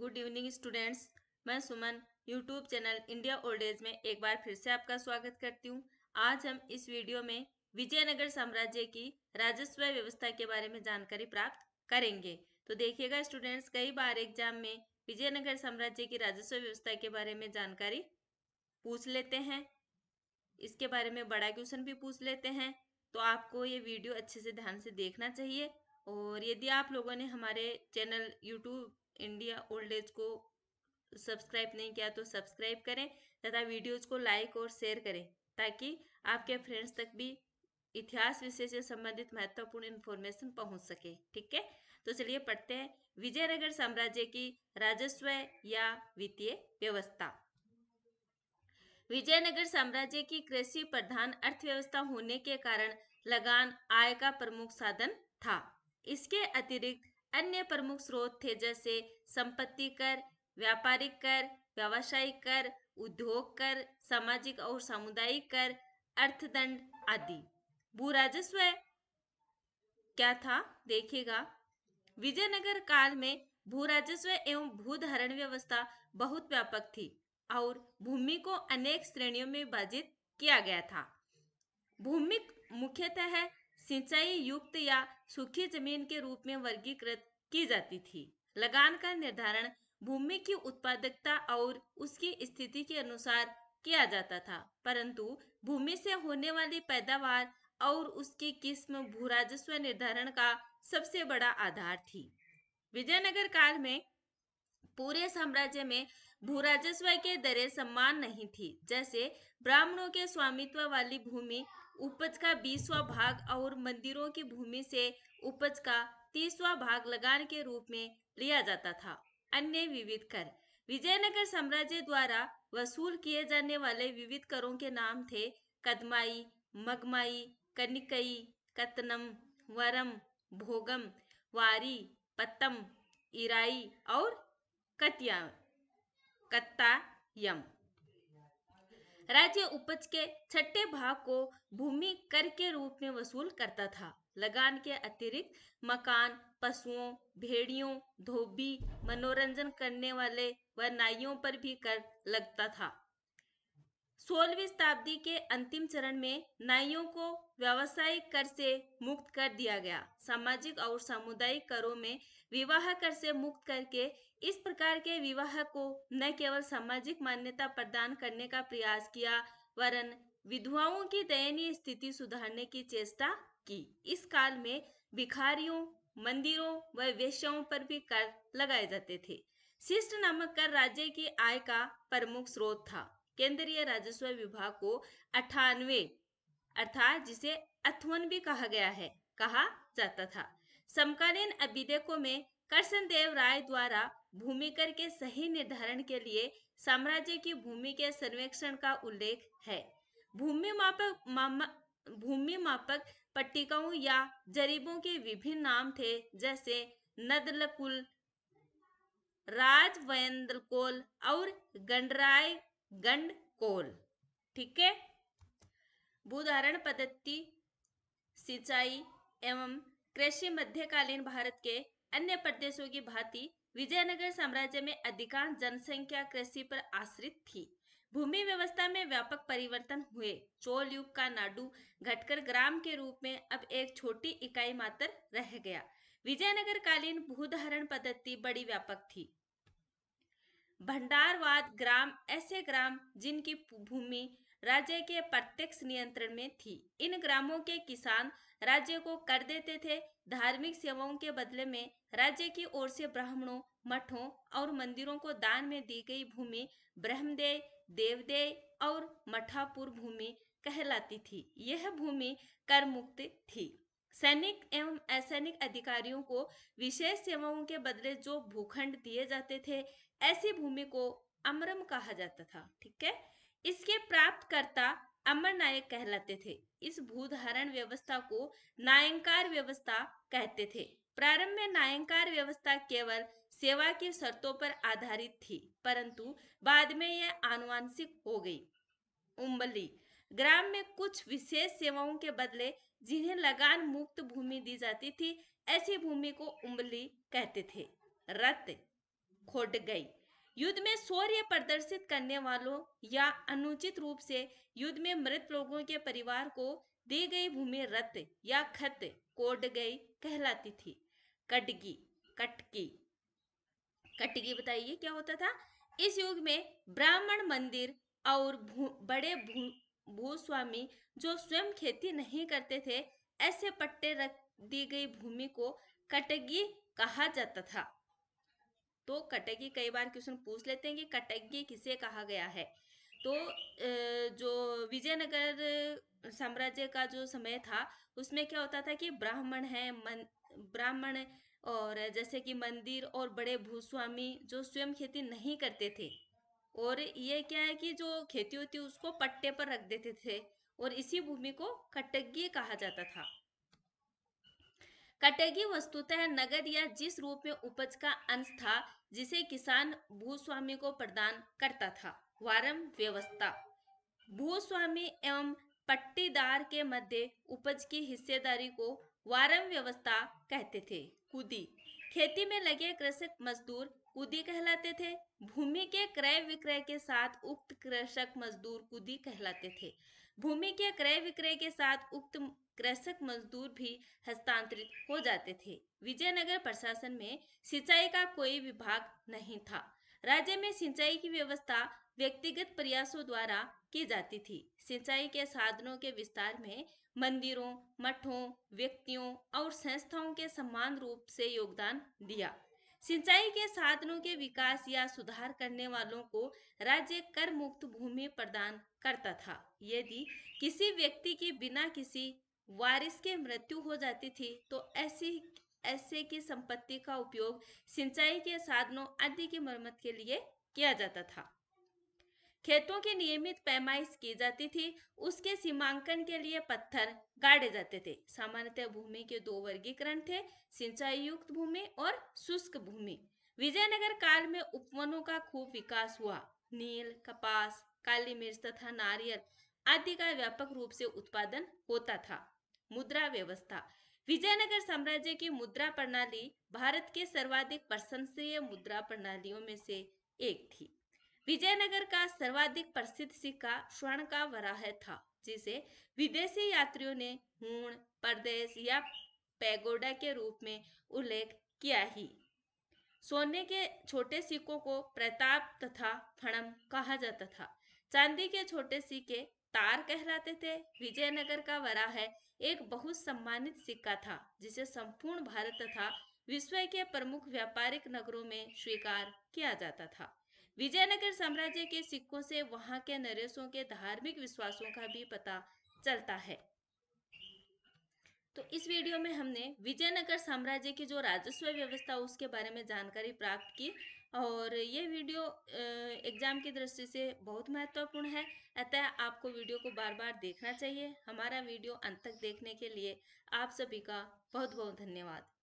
good evening students मैं Suman YouTube channel India old age में एक बार फिर से आपका स्वागत करती हूँ आज हम इस वीडियो में विजयनगर साम्राज्य की राजस्व व्यवस्था के बारे में जानकारी प्राप्त करेंगे तो देखिएगा स्टूडेंट्स कई बार एग्जाम में विजयनगर साम्राज्य की राजस्व व्यवस्था के बारे में जानकारी पूछ लेते हैं इसके बारे में बड़ा क्वेश्चन भी पूछ लेते हैं तो आपको ये वीडियो अच्छे से ध्यान से देखना चाहिए और यदि आप लोगों ने हमारे channel YouTube India old age को सब्सक्राइब नहीं किया तो सब्सक्राइब करें तथा वीडियोज को लाइक और शेयर करें ताकि आपके फ्रेंड्स तक भी इतिहास विषय से संबंधित महत्वपूर्ण इन्फॉर्मेशन पहुंच सके ठीक है तो चलिए पढ़ते हैं विजयनगर साम्राज्य की राजस्व या वित्तीय व्यवस्था विजयनगर साम्राज्य की कृषि प्रधान अर्थव्यवस्था होने के कारण लगान आय का प्रमुख साधन था इसके अतिरिक्त अन्य प्रमुख स्रोत थे जैसे संपत्ति कर व्यापारिक कर व्यावसायिक कर उद्योग कर सामाजिक और सामुदायिक कर अर्थदंड आदि भू राजस्व क्या था देखिएगा विजयनगर काल में भू राजस्व एवं भूधारण व्यवस्था बहुत व्यापक थी और भूमि को अनेक श्रेणियों में विभाजित किया गया था भूमि मुख्यतः सिंचाई युक्त या सूखी जमीन के रूप में वर्गीकृत की जाती थी लगान का निर्धारण भूमि की उत्पादकता और उसकी स्थिति के अनुसार किया जाता था परंतु भूमि से होने वाली पैदावार और उसकी किस्म भू राजस्व निर्धारण का सबसे बड़ा आधार थी विजयनगर काल में पूरे साम्राज्य में भू राजस्व के दरे समान नहीं थी जैसे ब्राह्मणों के स्वामित्व वाली भूमि उपज का बीसवा भाग और मंदिरों की भूमि से उपज का तीसवा भाग लगान के रूप में लिया जाता था अन्य विविध कर विजयनगर साम्राज्य द्वारा वसूल किए जाने वाले विविध करों के नाम थे कदमाई मगमाई कनिकई कतनम वरम भोगम वारी पत्तम इराई और कतियाम कत्तायम राज्य उपज के छठे भाग को भूमि कर के रूप में वसूल करता था लगान के अतिरिक्त मकान पशुओं भेड़ियों धोबी मनोरंजन करने वाले व नाइयों पर भी कर लगता था सोलहवीं शताब्दी के अंतिम चरण में नाइयों को व्यावसायिक कर से मुक्त कर दिया गया सामाजिक और सामुदायिक करों में विवाह कर से मुक्त करके इस प्रकार के विवाह को न केवल सामाजिक मान्यता प्रदान करने का प्रयास किया वरन विधवाओं की दयनीय स्थिति सुधारने की चेष्टा की इस काल में भिखारियों मंदिरों व वेश्याओं पर भी कर लगाए जाते थे शिष्ट नामक कर राज्य की आय का प्रमुख स्रोत था केंद्रीय राजस्व विभाग को अठानवे अर्थात जिसे अथवन भी कहा गया है कहा जाता था समकालीन अभिदेकों में देव राय द्वारा भूमि कर के सही निर्धारण के लिए साम्राज्य की भूमि के सर्वेक्षण का उल्लेख है भूमि मापक भूमि मापक पट्टिकाओं या जरीबों के विभिन्न नाम थे जैसे नदलकुल राजवेंद्रकोल और गणराय गंड कोल ठीक है भूधारण पद्धति सिंचाई एवं कृषि मध्यकालीन भारत के अन्य प्रदेशों की भांति विजयनगर साम्राज्य में अधिकांश जनसंख्या कृषि पर आश्रित थी भूमि व्यवस्था में व्यापक परिवर्तन हुए चोल युग का नाडू घटकर ग्राम के रूप में अब एक छोटी इकाई मात्र रह गया विजयनगर कालीन भूधारण पद्धति बड़ी व्यापक थी भंडारवाद ग्राम ऐसे ग्राम जिनकी भूमि राज्य के प्रत्यक्ष नियंत्रण में थी इन ग्रामों के किसान राज्य को कर देते थे धार्मिक सेवाओं के बदले में राज्य की ओर से ब्राह्मणों मठों और मंदिरों को दान में दी गई भूमि ब्रह्मदेय देवदे और मठापुर भूमि कहलाती थी यह भूमि कर मुक्त थी सैनिक एवं असैनिक अधिकारियों को विशेष सेवाओं के बदले जो भूखंड दिए जाते थे ऐसी भूमि को अमरम कहा जाता था ठीक है इसके प्राप्तकर्ता अमर नायक कहलाते थे इस भूधारण व्यवस्था को नायंकार व्यवस्था कहते थे प्रारंभ में नायंकार व्यवस्था केवल सेवा की शर्तों पर आधारित थी परंतु बाद में यह आनुवांशिक हो गई उम्बली ग्राम में कुछ विशेष सेवाओं के बदले जिन्हें लगान मुक्त भूमि दी जाती थी ऐसी भूमि को उमली कहते थे रत खोट गई युद्ध में शौर्य प्रदर्शित करने वालों या अनुचित रूप से युद्ध में मृत लोगों के परिवार को दी गई भूमि रत या खत कोड गई कहलाती थी कटगी कटकी कटगी बताइए क्या होता था इस युग में ब्राह्मण मंदिर और भू, बड़े भू, भूस्वामी जो स्वयं खेती नहीं करते थे ऐसे पट्टे रख दी गई भूमि को कटगी कहा जाता था तो कटगी कई बार क्वेश्चन पूछ लेते हैं कि कटगी किसे कहा गया है तो जो विजयनगर साम्राज्य का जो समय था उसमें क्या होता था कि ब्राह्मण है मन ब्राह्मण और जैसे कि मंदिर और बड़े भूस्वामी जो स्वयं खेती नहीं करते थे और ये क्या है कि जो खेती होती उसको पट्टे पर रख देते थे और इसी भूमि को कटगी कहा जाता था कटगी वस्तुतः नगद या जिस रूप में उपज का अंश था जिसे किसान भूस्वामी को प्रदान करता था वारम व्यवस्था भूस्वामी एवं पट्टीदार के मध्य उपज की हिस्सेदारी को वारम व्यवस्था कहते थे खुदी खेती में लगे कृषक मजदूर कुदी कहलाते थे भूमि के क्रय विक्रय के साथ उक्त कृषक मजदूर कुदी कहलाते थे भूमि के क्रय विक्रय के साथ उक्त कृषक मजदूर भी हस्तांतरित हो जाते थे विजयनगर प्रशासन में सिंचाई का कोई विभाग नहीं था राज्य में सिंचाई की व्यवस्था व्यक्तिगत प्रयासों द्वारा की जाती थी सिंचाई के साधनों के विस्तार में मंदिरों मठों व्यक्तियों और संस्थाओं के समान रूप से योगदान दिया सिंचाई के साधनों के विकास या सुधार करने वालों को राज्य कर मुक्त भूमि प्रदान करता था यदि किसी व्यक्ति की बिना किसी वारिस के मृत्यु हो जाती थी तो ऐसी ऐसे की संपत्ति का उपयोग सिंचाई के साधनों आदि की मरम्मत के लिए किया जाता था खेतों की नियमित पैमाइश की जाती थी उसके सीमांकन के लिए पत्थर गाड़े जाते थे सामान्यतः भूमि के दो वर्गीकरण थे सिंचाई युक्त भूमि और शुष्क भूमि विजयनगर काल में उपवनों का खूब विकास हुआ नील कपास काली मिर्च तथा नारियल आदि का व्यापक रूप से उत्पादन होता था मुद्रा व्यवस्था विजयनगर साम्राज्य की मुद्रा प्रणाली भारत के सर्वाधिक प्रशंसनीय मुद्रा प्रणालियों में से एक थी विजयनगर का सर्वाधिक प्रसिद्ध सिक्का स्वर्ण का वराह था जिसे विदेशी यात्रियों ने हूण परदेश या पैगोडा के रूप में उल्लेख किया ही सोने के छोटे सिक्कों को प्रताप तथा फणम कहा जाता था चांदी के छोटे सिक्के तार कहलाते थे विजयनगर का वराह एक बहुत सम्मानित सिक्का था जिसे संपूर्ण भारत तथा विश्व के प्रमुख व्यापारिक नगरों में स्वीकार किया जाता था विजयनगर साम्राज्य के सिक्कों से वहां के नरेशों के धार्मिक विश्वासों का भी पता चलता है तो इस वीडियो में हमने विजयनगर साम्राज्य की जो राजस्व व्यवस्था उसके बारे में जानकारी प्राप्त की और ये वीडियो एग्जाम की दृष्टि से बहुत महत्वपूर्ण है अतः आपको वीडियो को बार बार देखना चाहिए हमारा वीडियो अंत तक देखने के लिए आप सभी का बहुत बहुत धन्यवाद